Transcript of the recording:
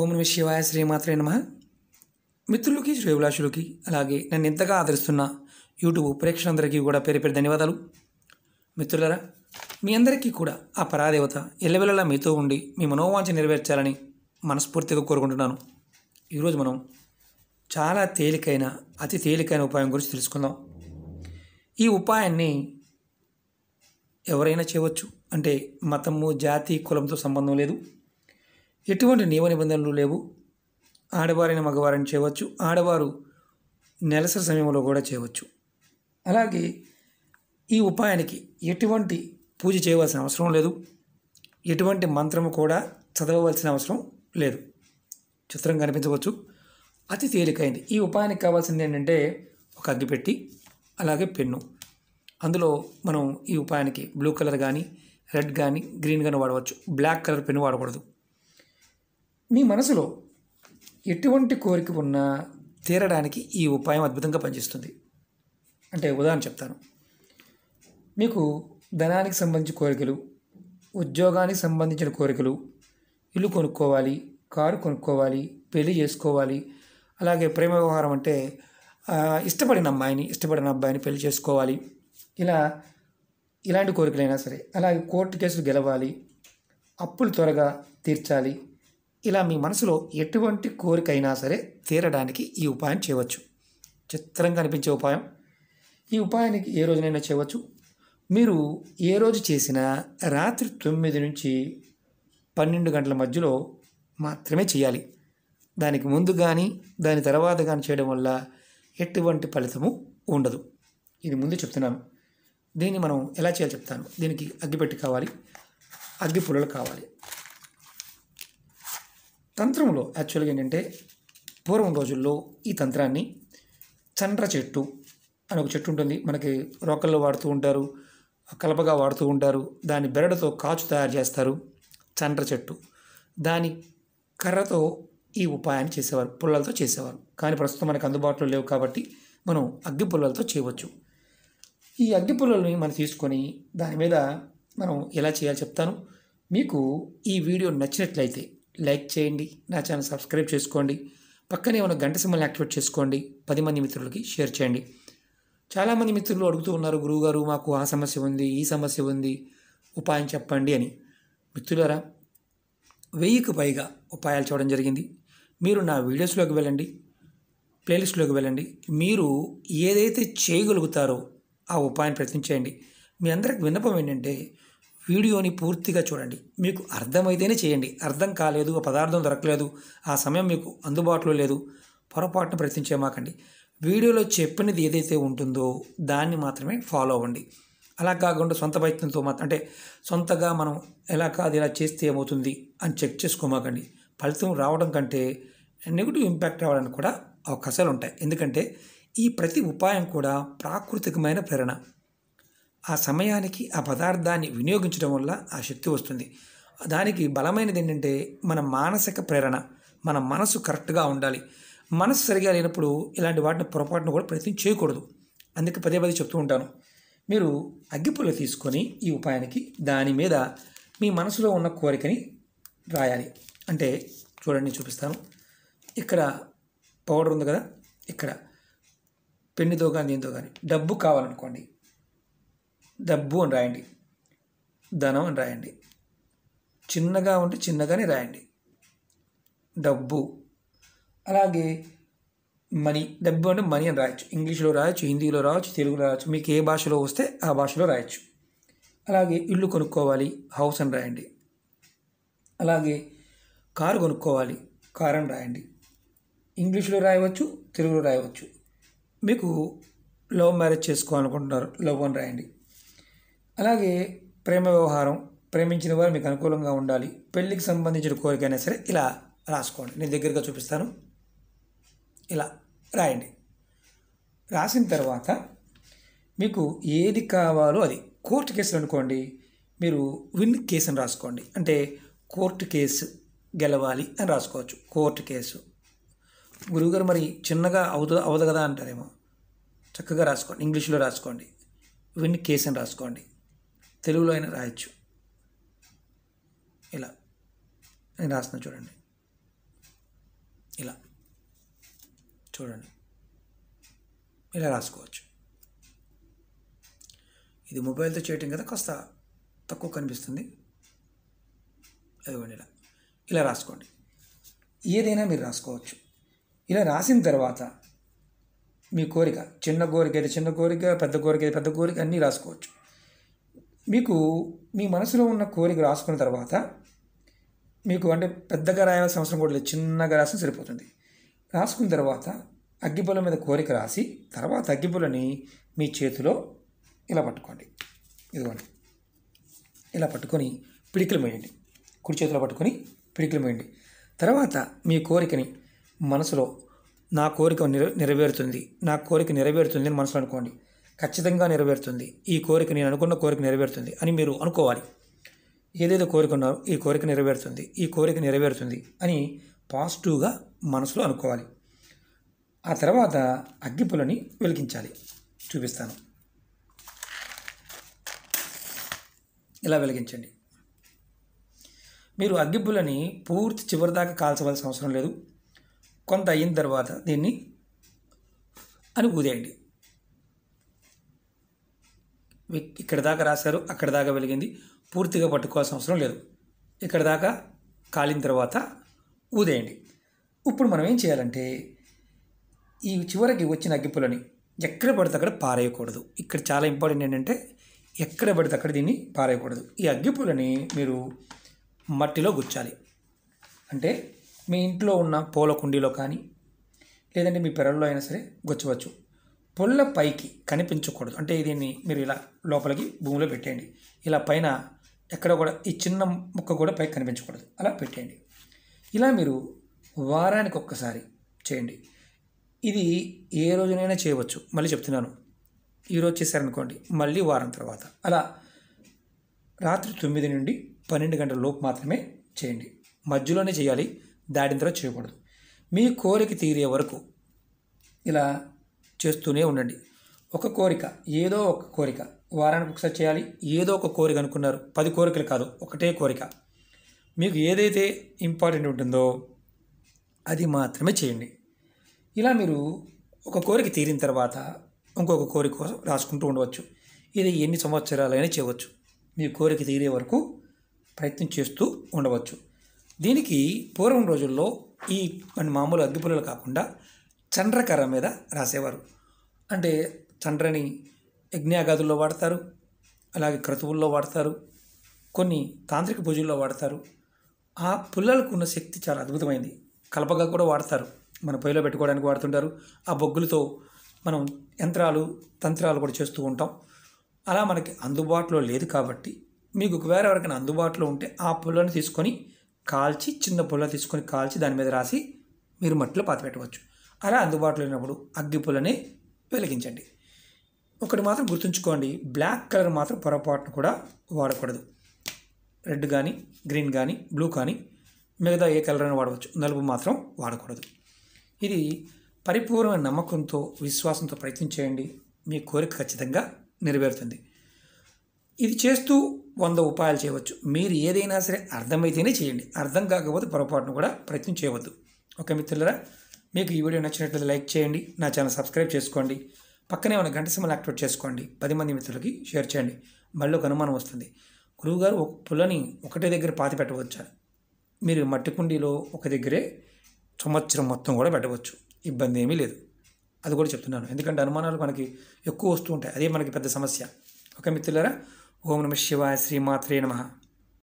ఓం నమ శివాయ శ్రీమాత్రే నమ మిత్రులకి శ్రేభిలాషులకి అలాగే నన్ను ఎంతగా ఆదరిస్తున్న యూట్యూబ్ ప్రేక్షకులందరికీ కూడా పేరు పేరు ధన్యవాదాలు మిత్రులరా మీ అందరికీ కూడా ఆ పరాదేవత ఎల్లవెల్లలా మీతో ఉండి మీ మనోవాంఛ నెరవేర్చాలని మనస్ఫూర్తిగా కోరుకుంటున్నాను ఈరోజు మనం చాలా తేలికైన అతి తేలికైన ఉపాయం గురించి తెలుసుకుందాం ఈ ఉపాయాన్ని ఎవరైనా చేయవచ్చు అంటే మతము జాతి కులంతో సంబంధం లేదు ఎటువంటి నియమ నిబంధనలు లేవు ఆడవారిని మగవారిని చేయవచ్చు ఆడవారు నెలసరి సమయంలో కూడా చేయవచ్చు అలాగే ఈ ఉపాయానికి ఎటువంటి పూజ చేయవలసిన అవసరం లేదు ఎటువంటి మంత్రము కూడా చదవవలసిన అవసరం లేదు చిత్రం కనిపించవచ్చు అతి తేలికైంది ఈ ఉపాయానికి కావాల్సింది ఏంటంటే ఒక అగ్గిపెట్టి అలాగే పెన్ను అందులో మనం ఈ ఉపాయానికి బ్లూ కలర్ కానీ రెడ్ కానీ గ్రీన్ కానీ వాడవచ్చు బ్లాక్ కలర్ పెన్ను వాడకూడదు మీ మనసులో ఎటువంటి కోరిక ఉన్నా తీరడానికి ఈ ఉపాయం అద్భుతంగా పనిచేస్తుంది అంటే ఉదాహరణ చెప్తాను మీకు ధనానికి సంబంధించిన కోరికలు ఉద్యోగానికి సంబంధించిన కోరికలు ఇల్లు కొనుక్కోవాలి కారు కొనుక్కోవాలి పెళ్లి చేసుకోవాలి అలాగే ప్రేమ వ్యవహారం అంటే ఇష్టపడిన అమ్మాయిని ఇష్టపడిన అబ్బాయిని పెళ్లి చేసుకోవాలి ఇలా ఇలాంటి కోరికలైనా సరే అలాగే కోర్టు కేసులు గెలవాలి అప్పులు త్వరగా తీర్చాలి ఇలా మీ మనసులో ఎటువంటి కోరికైనా సరే తీరడానికి ఈ ఉపాయం చేయవచ్చు చిత్రంగా అనిపించే ఉపాయం ఈ ఉపాయానికి ఏ రోజునైనా చేయవచ్చు మీరు ఏ రోజు చేసినా రాత్రి తొమ్మిది నుంచి పన్నెండు గంటల మధ్యలో మాత్రమే చేయాలి దానికి ముందు కానీ దాని తర్వాత కానీ చేయడం వల్ల ఎటువంటి ఫలితము ఉండదు ఇది ముందు చెప్తున్నాను దీన్ని మనం ఎలా చేయాలి చెప్తాను దీనికి అగ్గిపెట్టి కావాలి అగ్గి పుల్లలు కావాలి తంత్రంలో యాక్చువల్గా ఏంటంటే పూర్వం రోజుల్లో ఈ తంత్రాన్ని చండ్ర చెట్టు అని ఒక చెట్టు ఉంటుంది మనకి రోకల్లో వాడుతూ ఉంటారు కలపగా వాడుతూ ఉంటారు దాని బెరడతో కాచు తయారు చేస్తారు చండ్ర చెట్టు దాని కర్రతో ఈ ఉపాయాన్ని చేసేవారు పుల్లలతో చేసేవారు కానీ ప్రస్తుతం మనకు అందుబాటులో లేవు కాబట్టి మనం అగ్గి పుల్లలతో చేయవచ్చు ఈ అగ్గి పుల్లల్ని మనం తీసుకొని దాని మీద మనం ఎలా చేయాలో చెప్తాను మీకు ఈ వీడియో నచ్చినట్లయితే లైక్ చేయండి నా ఛానల్ సబ్స్క్రైబ్ చేసుకోండి పక్కనే ఉన్న గంట సమయం యాక్టివేట్ చేసుకోండి పది మంది మిత్రులకి షేర్ చేయండి చాలామంది మిత్రులు అడుగుతూ ఉన్నారు గురువుగారు మాకు ఆ సమస్య ఉంది ఈ సమస్య ఉంది ఉపాయం చెప్పండి అని మిత్రులరా వెయ్యికి పైగా ఉపాయాలు చూడడం జరిగింది మీరు నా వీడియోస్లోకి వెళ్ళండి ప్లేలిస్ట్లోకి వెళ్ళండి మీరు ఏదైతే చేయగలుగుతారో ఆ ఉపాయం ప్రయత్నించేయండి మీ అందరికి విన్నపం ఏంటంటే వీడియోని పూర్తిగా చూడండి మీకు అర్థమైతేనే చేయండి అర్థం కాలేదు పదార్థం దొరకలేదు ఆ సమయం మీకు అందుబాటులో లేదు పొరపాటును ప్రయత్నించేమాకండి వీడియోలో చెప్పినది ఏదైతే ఉంటుందో దాన్ని మాత్రమే ఫాలో అవ్వండి అలా కాకుండా సొంత ప్రయత్నంతో మాత్రం అంటే సొంతగా మనం ఎలా కాదు ఇలా చేస్తే ఏమవుతుంది అని చెక్ చేసుకోమాకండి ఫలితం రావడం కంటే నెగిటివ్ ఇంపాక్ట్ రావడానికి కూడా అవకాశాలు ఉంటాయి ఎందుకంటే ఈ ప్రతి ఉపాయం కూడా ప్రాకృతికమైన ప్రేరణ ఆ సమయానికి ఆ పదార్థాన్ని వినియోగించడం వల్ల ఆ శక్తి వస్తుంది దానికి బలమైనది ఏంటంటే మన మానసిక ప్రేరణ మన మనసు కరెక్ట్గా ఉండాలి మనసు సరిగా లేనప్పుడు ఇలాంటి వాటిని పొరపాటును కూడా ప్రయత్నం చేయకూడదు అందుకే పదే పదే చెప్తూ ఉంటాను మీరు అగ్గిపుల్ల తీసుకొని ఈ ఉపాయానికి దాని మీద మీ మనసులో ఉన్న కోరికని రాయాలి అంటే చూడండి చూపిస్తాను ఇక్కడ పౌడర్ ఉంది కదా ఇక్కడ పెన్నుతో కానీ దీంతో కానీ డబ్బు కావాలనుకోండి డబ్బు అని రాయండి ధనం అని రాయండి చిన్నగా ఉంటే చిన్నగానే రాయండి డబ్బు అలాగే మనీ డబ్బు అంటే మనీ అని రాయొచ్చు ఇంగ్లీష్లో రాయొచ్చు హిందీలో రావచ్చు తెలుగులో రావచ్చు మీకు ఏ భాషలో వస్తే ఆ భాషలో రాయొచ్చు అలాగే ఇల్లు కొనుక్కోవాలి హౌస్ అని రాయండి అలాగే కారు కొనుక్కోవాలి కార్ అని రాయండి ఇంగ్లీష్లో రాయవచ్చు తెలుగులో రాయవచ్చు మీకు లవ్ మ్యారేజ్ చేసుకోవాలనుకుంటున్నారు లవ్ అని రాయండి అలాగే ప్రేమ వ్యవహారం ప్రేమించిన వారు మీకు అనుకూలంగా ఉండాలి పెళ్లికి సంబంధించిన కోరికైనా సరే ఇలా రాసుకోండి నేను దగ్గరగా చూపిస్తాను ఇలా రాయండి రాసిన తర్వాత మీకు ఏది కావాలో అది కోర్టు కేసులు అనుకోండి మీరు విన్ కేసు అని రాసుకోండి అంటే కోర్టు కేసు గెలవాలి అని రాసుకోవచ్చు కోర్టు కేసు గురువుగారు మరి చిన్నగా అవదు అవదు కదా అంటారేమో చక్కగా రాసుకోండి ఇంగ్లీష్లో రాసుకోండి విన్ కేసు అని రాసుకోండి తెలుగులో అయినా రాయొచ్చు ఇలా నేను రాస్తున్నా చూడండి ఇలా చూడండి ఇలా రాసుకోవచ్చు ఇది మొబైల్తో చేయటం కదా కాస్త తక్కువ కనిపిస్తుంది అదిగోండి ఇలా ఇలా రాసుకోండి ఏదైనా మీరు రాసుకోవచ్చు ఇలా రాసిన తర్వాత మీ కోరిక చిన్న కోరిక అయితే చిన్న కోరిక పెద్ద కోరిక అయితే పెద్ద కోరిక అన్నీ రాసుకోవచ్చు మీకు మీ మనసులో ఉన్న కోరిక రాసుకున్న తర్వాత మీకు అంటే పెద్దగా రాయాల్సిన అవసరం కూడా లేదు చిన్నగా రాసిన సరిపోతుంది రాసుకున్న తర్వాత అగ్గిపుల్ల మీద కోరిక రాసి తర్వాత అగ్గిపుల్లని మీ చేతిలో ఇలా పట్టుకోండి ఇదిగోండి ఇలా పట్టుకొని పిడికిలు మేయండి కుడి చేతిలో పట్టుకొని పిడికిలు మేయండి తర్వాత మీ కోరికని మనసులో నా కోరిక నెరవేరుతుంది నా కోరిక నెరవేరుతుంది అని మనసులో అనుకోండి ఖచ్చితంగా నెరవేరుతుంది ఈ కోరిక నేను అనుకున్న కోరిక నెరవేరుతుంది అని మీరు అనుకోవాలి ఏదేదో కోరుకున్నారో ఈ కోరిక నెరవేరుతుంది ఈ కోరిక నెరవేరుతుంది అని పాజిటివ్గా మనసులో అనుకోవాలి ఆ తర్వాత అగ్గిపులని వెలిగించాలి చూపిస్తాను ఇలా వెలిగించండి మీరు అగ్గిపులని పూర్తి చివరిదాకా కాల్చవలసిన అవసరం లేదు కొంత అయిన తర్వాత దీన్ని అని ఊదేయండి ఇక్కడ దాకా రాశారు అక్కడ దాకా వెలిగింది పూర్తిగా పట్టుకోవాల్సిన అవసరం లేదు ఇక్కడ దాకా కాలిన తర్వాత ఊదేయండి ఇప్పుడు మనం ఏం చేయాలంటే ఈ చివరికి వచ్చిన అగ్గిపులని ఎక్కడ పడితే అక్కడ పారేయకూడదు ఇక్కడ చాలా ఇంపార్టెంట్ ఏంటంటే ఎక్కడ పడితే అక్కడ దీన్ని పారేయకూడదు ఈ అగ్గిపులని మీరు మట్టిలో గుచ్చాలి అంటే మీ ఇంట్లో ఉన్న పూల కుండీలో కానీ లేదంటే మీ పెరల్లో అయినా సరే గుచ్చవచ్చు పొల్ల పైకి కనిపించకూడదు అంటే దీన్ని మీరు ఇలా లోపలికి భూమిలో పెట్టేయండి ఇలా పైన ఎక్కడ కూడా ఈ చిన్న ముక్క కూడా పైకి కనిపించకూడదు అలా పెట్టేయండి ఇలా మీరు వారానికి ఒక్కసారి చేయండి ఇది ఏ రోజునైనా చేయవచ్చు మళ్ళీ చెప్తున్నాను ఈరోజు చేశారనుకోండి మళ్ళీ వారం తర్వాత అలా రాత్రి తొమ్మిది నుండి పన్నెండు గంటల లోపు మాత్రమే చేయండి మధ్యలోనే చేయాలి దాడిన తర్వాత చేయకూడదు మీ కోరిక తీరే వరకు ఇలా చేస్తూనే ఉండండి ఒక కోరిక ఏదో ఒక కోరిక వారానికి ఒకసారి చేయాలి ఏదో ఒక కోరిక అనుకున్నారు పది కోరికలు కాదు ఒకటే కోరిక మీకు ఏదైతే ఇంపార్టెంట్ ఉంటుందో అది మాత్రమే చేయండి ఇలా మీరు ఒక కోరిక తీరిన తర్వాత ఇంకొక కోరిక కోసం రాసుకుంటూ ఉండవచ్చు ఇది ఎన్ని సంవత్సరాలైనా చేయవచ్చు మీ కోరిక తీరే వరకు ప్రయత్నం చేస్తూ ఉండవచ్చు దీనికి పూర్వం రోజుల్లో ఈ మామూలు అగ్గిపుల్లలు కాకుండా చండ్రకర్ర మీద రాసేవారు అంటే చండ్రని యజ్ఞాగాదుల్లో వాడతారు అలాగే క్రతువుల్లో వాడతారు కొన్ని తాంత్రిక పూజల్లో వాడతారు ఆ పుల్లలకు ఉన్న శక్తి చాలా అద్భుతమైంది కలపగా కూడా వాడతారు మన పొయ్యిలో పెట్టుకోవడానికి వాడుతుంటారు ఆ బొగ్గులతో మనం యంత్రాలు తంత్రాలు కూడా చేస్తూ ఉంటాం అలా మనకి అందుబాటులో లేదు కాబట్టి మీకు ఒకవేళ ఎవరికైనా అందుబాటులో ఉంటే ఆ పుల్లని తీసుకొని కాల్చి చిన్న పుల్ల తీసుకొని కాల్చి దాని మీద రాసి మీరు మట్టిలో పాతి పెట్టవచ్చు అలా అందుబాటులో ఉన్నప్పుడు అగ్గిపుల్లని వెలిగించండి ఒకటి మాత్రం గుర్తుంచుకోండి బ్లాక్ కలర్ మాత్రం పొరపాటును కూడా వాడకూడదు రెడ్ కానీ గ్రీన్ కానీ బ్లూ కానీ మిగతా ఏ కలర్ అయినా వాడవచ్చు నలుపు మాత్రం వాడకూడదు ఇది పరిపూర్ణ నమ్మకంతో విశ్వాసంతో ప్రయత్నం చేయండి మీ కోరిక ఖచ్చితంగా నెరవేరుతుంది ఇది చేస్తూ వంద ఉపాయాలు చేయవచ్చు మీరు ఏదైనా సరే అర్థమైతేనే చేయండి అర్థం కాకపోతే పొరపాటును కూడా ప్రయత్నం చేయవద్దు ఓకే మిత్రులరా మీకు ఈ వీడియో నచ్చినట్లయితే లైక్ చేయండి నా ఛానల్ సబ్స్క్రైబ్ చేసుకోండి పక్కనే ఉన్న గంట సమయం యాక్టివేట్ చేసుకోండి పది మంది మిత్రులకి షేర్ చేయండి మళ్ళీ ఒక అనుమానం వస్తుంది గురువుగారు ఒక పుల్లని ఒకటే దగ్గర పాతి పెట్టవచ్చా మీరు మట్టి కుండీలో ఒక దగ్గరే సంవత్సరం మొత్తం కూడా పెట్టవచ్చు ఇబ్బంది ఏమీ లేదు అది కూడా చెప్తున్నాను ఎందుకంటే అనుమానాలు మనకి ఎక్కువ వస్తూ ఉంటాయి అదే మనకి పెద్ద సమస్య ఒక మిత్రులరా ఓం నమ శివాయ శ్రీమాత్రే నమ